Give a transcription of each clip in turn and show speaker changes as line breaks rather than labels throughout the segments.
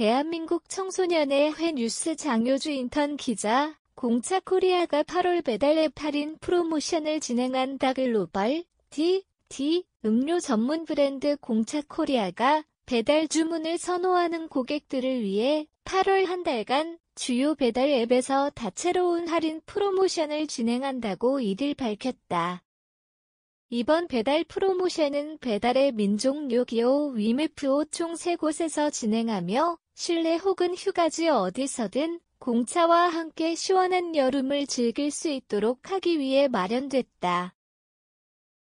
대한민국 청소년의 회 뉴스 장효주 인턴 기자, 공차 코리아가 8월 배달 앱 할인 프로모션을 진행한 다글로벌 D, D 음료 전문 브랜드 공차 코리아가 배달 주문을 선호하는 고객들을 위해 8월 한 달간 주요 배달 앱에서 다채로운 할인 프로모션을 진행한다고 이를 밝혔다. 이번 배달 프로모션은 배달의 민족 요기요 위메프오 총 3곳에서 진행하며 실내 혹은 휴가지 어디서든 공차와 함께 시원한 여름을 즐길 수 있도록 하기 위해 마련됐다.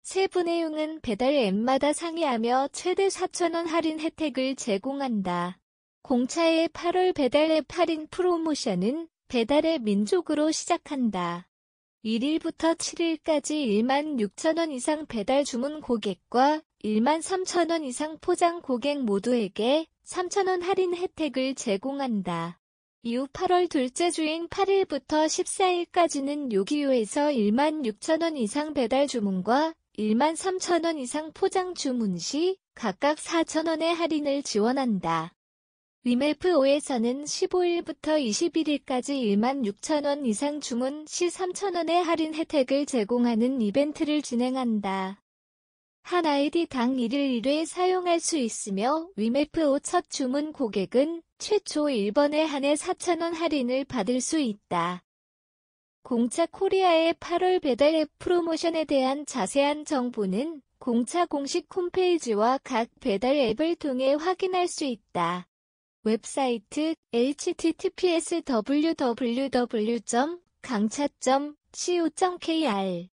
세부 내용은 배달 앱마다 상의하며 최대 4,000원 할인 혜택을 제공한다. 공차의 8월 배달 앱 할인 프로모션은 배달의 민족으로 시작한다. 1일부터 7일까지 1만 6천원 이상 배달 주문 고객과 1만 3천원 이상 포장 고객 모두에게 3천원 할인 혜택을 제공한다. 이후 8월 둘째 주인 8일부터 14일까지는 요기요에서 1만 6천원 이상 배달 주문과 1만 3천원 이상 포장 주문 시 각각 4천원의 할인을 지원한다. 위메프5에서는 15일부터 21일까지 1만 6천원 이상 주문 시 3천원의 할인 혜택을 제공하는 이벤트를 진행한다. 한 아이디 당 1일 1회 사용할 수 있으며 위메프 5첫 주문 고객은 최초 1번에 한해 4,000원 할인을 받을 수 있다. 공차 코리아의 8월 배달 앱 프로모션에 대한 자세한 정보는 공차 공식 홈페이지와 각 배달 앱을 통해 확인할 수
있다.
웹사이트 https www.강차.co.kr